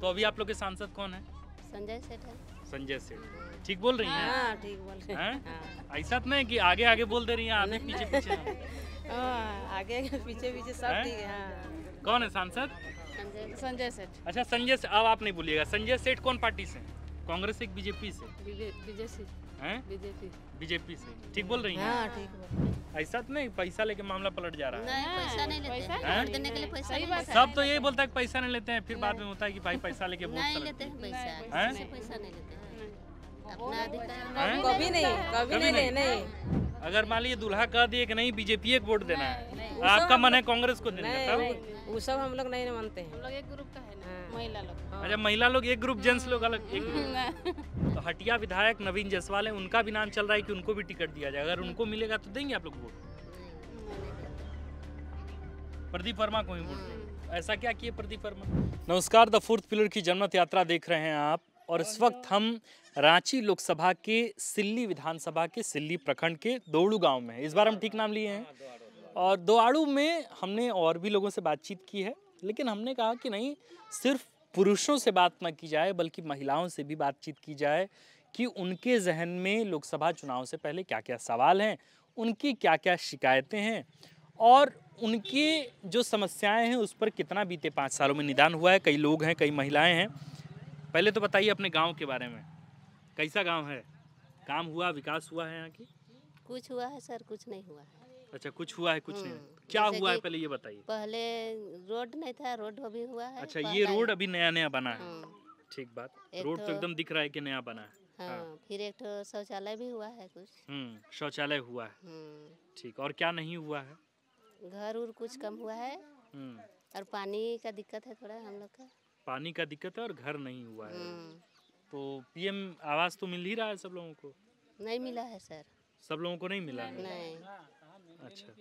तो अभी आप लोग के सांसद कौन है संजय सेठ संजय सेठ ठीक बोल रही हैं हाँ, हाँ, ठीक बोल रही हैं हाँ। ऐसा तो नहीं कि आगे आगे बोल दे रही हैं आगे पीछे पीछे आगे पीछे पीछे सब ठीक है कौन है सांसद संजय सेठ अच्छा संजय अब आप नहीं बोलिएगा संजय सेठ कौन पार्टी से कांग्रेस से बीजेपी से बीजेपी बीजेपी से ठीक बोल रही है हाँ, ऐसा तो नहीं पैसा लेके मामला पलट जा रहा है पैसा नहीं लेते देने के लिए पैसा सब तो यही बोलता है पैसा नहीं लेते हैं फिर बाद में होता है कि भाई पैसा लेके नहीं लेते हैं पैसा नहीं लेते कभी नहीं नहीं नहीं अगर मान लीजिए दूल्हा कह दिए कि नहीं बीजेपी एक वोट देना है आपका मन है कांग्रेस को देना है वो सब हम लोग नहीं मानते हैं हम लोग एक ग्रुप का है ना महिला लोग हाँ। अच्छा महिला लोग एक ग्रुप जेंट्स लोग अलग एक हम्म। तो हटिया विधायक नवीन जसवाल है उनका भी नाम चल रहा है कि उनको भी टिकट दिया जाए अगर उनको मिलेगा तो देंगे आप लोग वोट प्रदीप वर्मा को ही वोट हम्म। ऐसा क्या किए प्रदीप वर्मा नमस्कार द फोर्थ पिलर की जनमत यात्रा देख रहे हैं आप और इस वक्त हम रांची लोकसभा के सिल्ली विधानसभा के सिल्ली प्रखंड के दौड़ू गांव में इस बार हम ठीक नाम लिए हैं और दोआड़ू में हमने और भी लोगों से बातचीत की है लेकिन हमने कहा कि नहीं सिर्फ पुरुषों से बात न की जाए बल्कि महिलाओं से भी बातचीत की जाए कि उनके जहन में लोकसभा चुनाव से पहले क्या क्या सवाल हैं उनकी क्या क्या शिकायतें हैं और उनके जो समस्याएं हैं उस पर कितना बीते पाँच सालों में निदान हुआ है कई लोग हैं कई महिलाएं हैं पहले तो बताइए अपने गांव के बारे में कैसा गांव है काम हुआ विकास हुआ है यहाँ की कुछ हुआ है सर कुछ नहीं हुआ है अच्छा कुछ हुआ है कुछ नहीं हम्म, क्या हुआ है पहले ये बताइए पहले रोड नहीं था रोड अभी हुआ है अच्छा ये रोड अभी नया नया बना है हम्म। ठीक बात रोड तो, तो एकदम दिख रहा है कि नया बना है हाँ, हाँ। फिर एक तो शौचालय भी हुआ है कुछ हम्म, शौचालय हुआ है ठीक और क्या नहीं हुआ है घर उर कुछ कम हुआ है और पानी का दिक्कत है थोड़ा हम लोग का पानी का दिक्कत है और घर नहीं हुआ है तो पीएम आवास तो मिल ही रहा है सब लोगों को नहीं मिला है सर सब लोगों को नहीं मिला है नहीं अच्छा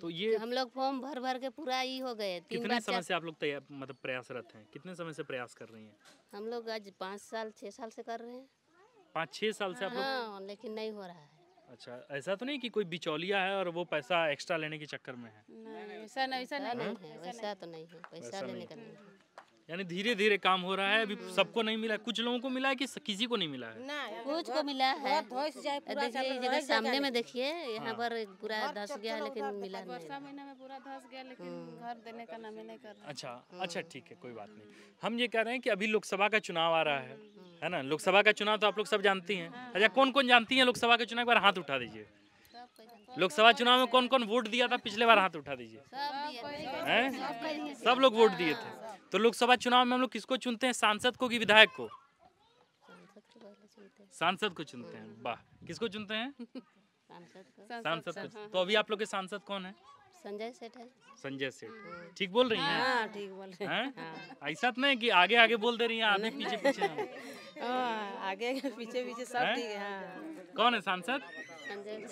तो ये तो हम लोग फॉर्म भर भर के पूरा ही हो गए कितने समय से आप लोग तैयार मतलब प्रयासरत हैं कितने समय से प्रयास कर रही हैं हम लोग आज पाँच साल छः साल से कर रहे हैं पाँच छः साल से आप लोग हाँ, लेकिन नहीं हो रहा है अच्छा ऐसा तो नहीं कि कोई बिचौलिया है और वो पैसा एक्स्ट्रा लेने के चक्कर में है ऐसा नहीं ऐसा नहीं हाँ, ऐसा तो नहीं है पैसा लेने का नहीं है यानी धीरे धीरे काम हो रहा है अभी सबको नहीं मिला कुछ लोगों को मिला है कि किसी को नहीं मिला है कुछ को मिला है जगह सामने में देखिए यहाँ हाँ। पर पूरा धस गया लेकिन मिला हम्म। नहीं अच्छा अच्छा ठीक है कोई बात नहीं हम ये कह रहे हैं कि अभी लोकसभा का चुनाव आ रहा है है ना लोकसभा का चुनाव तो आप लोग सब जानती है अच्छा कौन कौन जानती है लोकसभा के चुनाव एक बार हाथ उठा दीजिए लोकसभा चुनाव में कौन कौन वोट दिया था पिछले बार हाथ उठा दीजिए सब लोग वोट दिए थे तो लोकसभा चुनाव में हम लोग किसको चुनते हैं सांसद को कि विधायक को सांसद को चुनते हैं वाह किसको चुनते हैं सांसद को तो अभी आप लोग के सांसद कौन है संजय सेठ है संजय सेठ ठीक बोल रही हैं हाँ, ठीक बोल रही हैं हाँ। ऐसा तो नहीं कि आगे आगे बोल दे रही हैं आगे पीछे पीछे हाँ, आगे पीछे पीछे सब ठीक है कौन है सांसद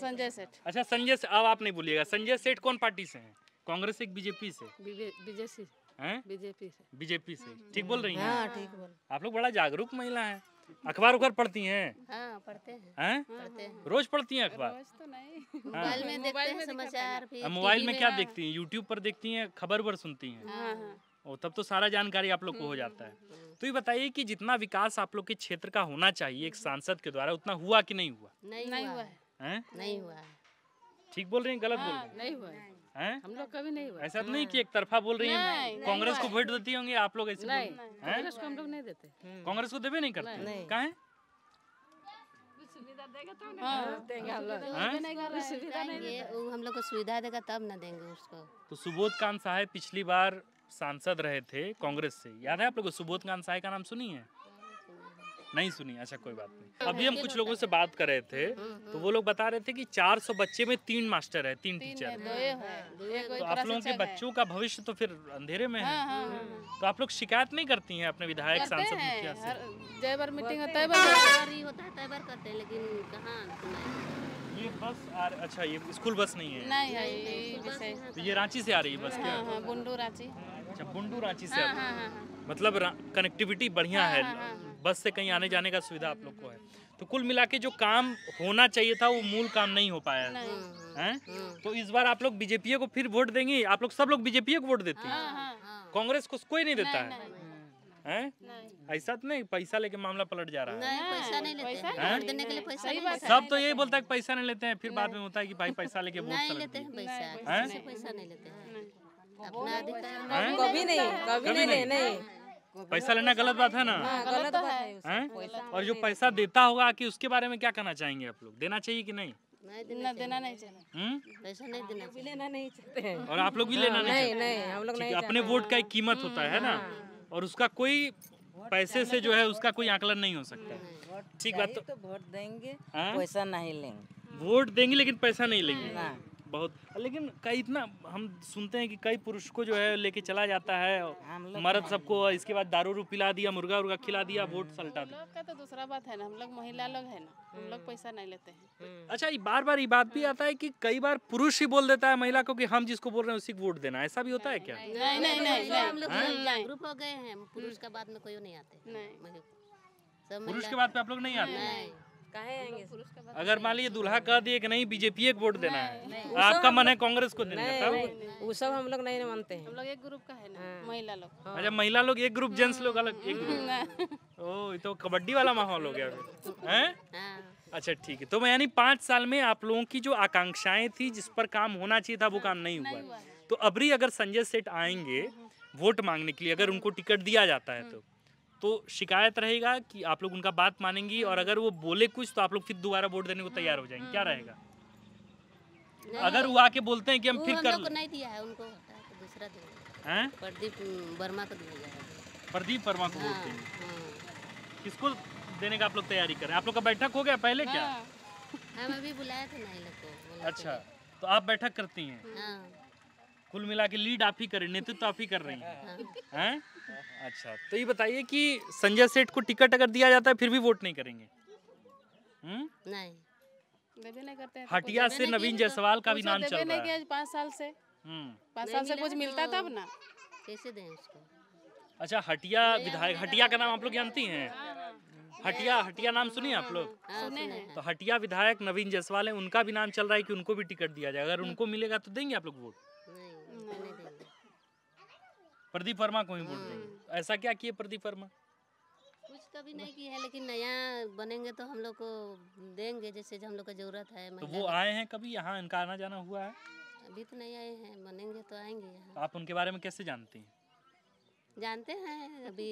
संजय सेठ अच्छा संजय अब आप नहीं बोलिएगा संजय सेठ कौन पार्टी से हैं कांग्रेस से बीजेपी से बीजेपी बीजेपी से बीजेपी से हम्म। ठीक बोल रही हैं हाँ, ठीक बोल आप लोग बड़ा जागरूक महिला है अखबार उखबार पढ़ती हैं हाँ, पढ़ते हैं हैं हाँ, पढ़ते हैं रोज पढ़ती हैं अखबार रोज तो नहीं मोबाइल में देखते हैं समाचार मोबाइल में क्या देखती हैं यूट्यूब पर देखती हैं खबर पर सुनती हैं और हाँ, तब तो सारा जानकारी आप लोग को हो जाता है हम्म, हम्म। तो ये बताइए कि जितना विकास आप लोग के क्षेत्र का होना चाहिए एक सांसद के द्वारा उतना हुआ कि नहीं हुआ नहीं हुआ है नहीं हुआ ठीक बोल रही हैं गलत बोल रही हैं नहीं हुआ है? हम लोग कभी नहीं ऐसा तो नहीं कि एक तरफा बोल रही है कांग्रेस को वोट देती होंगे आप लोग ऐसे नहीं कांग्रेस को हम लोग नहीं देते हम्म। कांग्रेस को देवे नहीं करते कहा है तो हाँ, हाँ? हम लोग को सुविधा देगा तब ना देंगे उसको तो सुबोध कांत साहेब पिछली बार सांसद रहे थे कांग्रेस से याद है आप लोगों को सुबोध कांत साहेब का नाम सुनी है नहीं सुनी अच्छा कोई बात नहीं तो अभी हम कुछ लोगों से बात कर रहे थे हम्म, हम्म। तो वो लोग बता रहे थे कि 400 बच्चे में तीन मास्टर है तीन टीचर है हाँ, तो आप लोगों के बच्चों का भविष्य तो फिर अंधेरे में है हाँ, हाँ, तो आप लोग शिकायत नहीं करती हैं अपने विधायक सांसद मुखिया से जय बार मीटिंग होता है लेकिन ये बस आ अच्छा ये स्कूल बस नहीं है नहीं है ये, तो ये रांची से आ रही है बस क्या बुंडू रांची अच्छा बुंडू रांची से मतलब कनेक्टिविटी बढ़िया है बस से कहीं आने जाने का सुविधा आप लोग को है तो कुल मिला के जो काम होना चाहिए था वो मूल काम नहीं हो पाया है हम्म। तो इस बार आप लोग बीजेपी को फिर वोट देंगे आप लोग सब लोग बीजेपी को वोट देते हैं हाँ, हाँ, हाँ। कांग्रेस को कोई नहीं देता है ऐसा तो नहीं पैसा लेके मामला पलट जा रहा है नहीं, पैसा नहीं लेते हैं नहीं, देने के लिए पैसा नहीं सब तो यही बोलता है पैसा नहीं लेते हैं फिर बाद में होता है कि भाई पैसा लेके वोट नहीं लेते हैं पैसा पैसा नहीं लेते हैं अपना अधिकार कभी नहीं कभी नहीं नहीं पैसा लेना गलत बात है ना हाँ, हाँ, गलत तो है और जो पैसा देता होगा कि उसके बारे में क्या कहना चाहेंगे आप लोग देना चाहिए कि नहीं नहीं देना नहीं चाहिए हम्म? पैसा नहीं देना लेना नहीं चाहते और आप लोग भी लेना नहीं नहीं अपने वोट का एक कीमत होता है ना हाँ। और उसका कोई पैसे से जो है उसका कोई आकलन नहीं हो सकता ठीक बात तो-, तो वोट देंगे पैसा नहीं लेंगे वोट देंगे लेकिन पैसा नहीं लेंगे बहुत लेकिन कई इतना हम सुनते हैं कि कई पुरुष को जो है लेके चला जाता है मर्द हाँ। सबको इसके बाद दारू रू पिला दिया मुर्गा उर्गा खिला दिया हाँ। वोट सलटा दिया का तो दूसरा बात है ना हम लोग महिला लोग है ना हम लोग पैसा नहीं लेते हैं हम्म। अच्छा बार बार ये बात भी हाँ। आता है की कई बार पुरुष ही बोल देता है महिला को की हम जिसको बोल रहे हैं उसी को वोट देना ऐसा भी होता है क्या नहीं नहीं नहीं ग्रुप हो गए हैं पुरुष के बाद में कोई नहीं आते पुरुष के बाद पे आप लोग नहीं आते कहे आएंगे अगर मान लीजिए दुल्हा कह दिए कि नहीं बीजेपी को वोट देना है आपका मन है कांग्रेस को देना है वो सब हम लोग नहीं मानते हैं हम लोग एक ग्रुप का है ना हाँ। महिला लोग हाँ। अच्छा महिला लोग एक ग्रुप जेंट्स लोग अलग एक ग्रुप हाँ। ओ तो कबड्डी वाला माहौल हो गया है अच्छा ठीक है तो मैं यानी पाँच साल में आप लोगों की जो आकांक्षाएं थी जिस पर काम होना चाहिए था वो काम नहीं हुआ तो अबरी अगर संजय सेठ आएंगे वोट मांगने के लिए अगर उनको टिकट दिया जाता है तो तो शिकायत रहेगा कि आप लोग उनका बात मानेंगी और हम्म। अगर वो बोले कुछ तो आप लोग फिर दोबारा वोट देने को तैयार हो जाएंगे क्या रहेगा अगर वो आके बोलते हैं कि हम फिर कर नहीं दिया है उनको दूसरा हम्म, प्रदीप वर्मा को दिया जाएगा प्रदीप वर्मा को किसको देने का आप लोग तैयारी कर रहे हैं आप लोग का बैठक हो गया पहले क्या हाँ। हम अभी बुलाया था अच्छा तो आप बैठक करती हैं हाँ। कुल मिला के लीड आप ही कर रहे नेतृत्व आप ही कर रही हैं हाँ। हैं अच्छा तो ये बताइए कि संजय सेठ को टिकट अगर दिया जाता है फिर भी वोट नहीं करेंगे हुँ? हम्म? नहीं करते तो हटिया से नवीन जयसवाल का भी नाम चल रहा है पाँच साल से हम्म। पाँच साल से कुछ मिलता था ना कैसे दें उसको अच्छा हटिया विधायक हटिया का नाम आप लोग जानती हैं हाँ, हाँ। हटिया हटिया नाम सुनिए आप लोग तो हटिया विधायक नवीन जयसवाल है उनका भी नाम चल रहा है कि उनको भी टिकट दिया जाए अगर उनको मिलेगा तो देंगे आप लोग वोट प्रदीप वर्मा को ही बोल रही हम्म। ऐसा क्या किए प्रदीप वर्मा कुछ कभी नहीं किया है लेकिन नया बनेंगे तो हम लोग को देंगे जैसे जो हम लोग को जरूरत है तो वो आए हैं कभी यहाँ इनका आना जाना हुआ है अभी तो नहीं आए हैं बनेंगे तो आएंगे यहाँ आप उनके बारे में कैसे जानती हैं जानते हैं अभी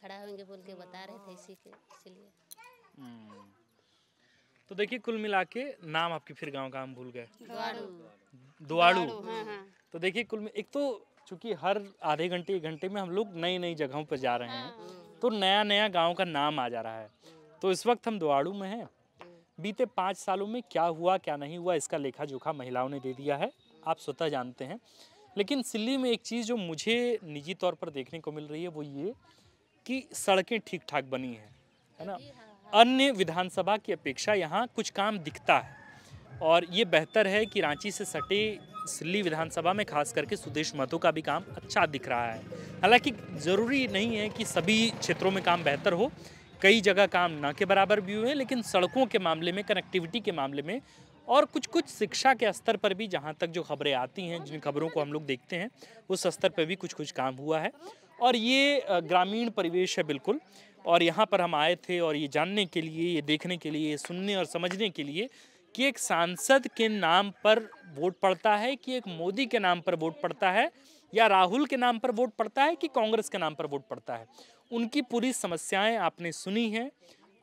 खड़ा होंगे बोल के बता रहे थे इसी के इसीलिए हम्म। तो देखिए कुल मिला के नाम आपके फिर गांव का हम भूल गए दुआड़ू दुआड़ू हाँ, हाँ। तो देखिए कुल में एक तो चूँकि हर आधे घंटे एक घंटे में हम लोग नई नई जगहों पर जा रहे हैं हाँ। तो नया नया गाँव का नाम आ जा रहा है तो इस वक्त हम दुआड़ू में हैं बीते पाँच सालों में क्या हुआ क्या नहीं हुआ इसका लेखा जोखा महिलाओं ने दे दिया है आप स्वतः जानते हैं लेकिन सिल्ली में एक चीज़ जो मुझे निजी तौर पर देखने को मिल रही है वो ये कि सड़कें ठीक ठाक बनी हैं है ना हाँ, हाँ। अन्य विधानसभा की अपेक्षा यहाँ कुछ काम दिखता है और ये बेहतर है कि रांची से सटे सिल्ली विधानसभा में खास करके सुदेश महतो का भी काम अच्छा दिख रहा है हालांकि ज़रूरी नहीं है कि सभी क्षेत्रों में काम बेहतर हो कई जगह काम ना के बराबर भी हुए हैं लेकिन सड़कों के मामले में कनेक्टिविटी के मामले में और कुछ कुछ शिक्षा के स्तर पर भी जहाँ तक जो खबरें आती हैं जिन खबरों को हम लोग देखते हैं उस स्तर पर भी कुछ कुछ काम हुआ है और ये ग्रामीण परिवेश है बिल्कुल और यहाँ पर हम आए थे और ये जानने के लिए ये देखने के लिए सुनने और समझने के लिए कि एक सांसद के नाम पर वोट पड़ता है कि एक मोदी के नाम पर वोट पड़ता है या राहुल के नाम पर वोट पड़ता है कि कांग्रेस के नाम पर वोट पड़ता है उनकी पूरी समस्याएं आपने सुनी हैं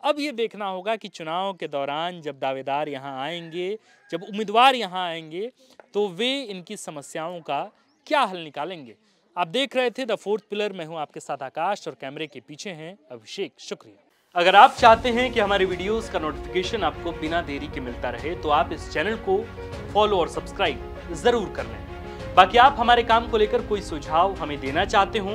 अब ये देखना होगा कि चुनाव के दौरान जब दावेदार यहाँ आएंगे जब उम्मीदवार यहाँ आएंगे तो वे इनकी समस्याओं का क्या हल निकालेंगे आप देख रहे थे द फोर्थ पिलर मैं हूँ आपके साथ आकाश और कैमरे के पीछे हैं अभिषेक शुक्रिया अगर आप चाहते हैं कि हमारे वीडियोस का नोटिफिकेशन आपको बिना देरी के मिलता रहे तो आप इस चैनल को फॉलो और सब्सक्राइब जरूर कर लें बाकी आप हमारे काम को लेकर कोई सुझाव हमें देना चाहते हो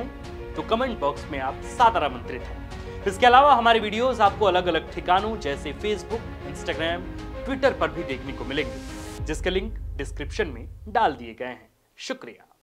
तो कमेंट बॉक्स में आप सादर आमंत्रित हैं इसके अलावा हमारे वीडियोस आपको अलग अलग ठिकानों जैसे फेसबुक इंस्टाग्राम ट्विटर पर भी देखने को मिलेंगे जिसके लिंक डिस्क्रिप्शन में डाल दिए गए हैं शुक्रिया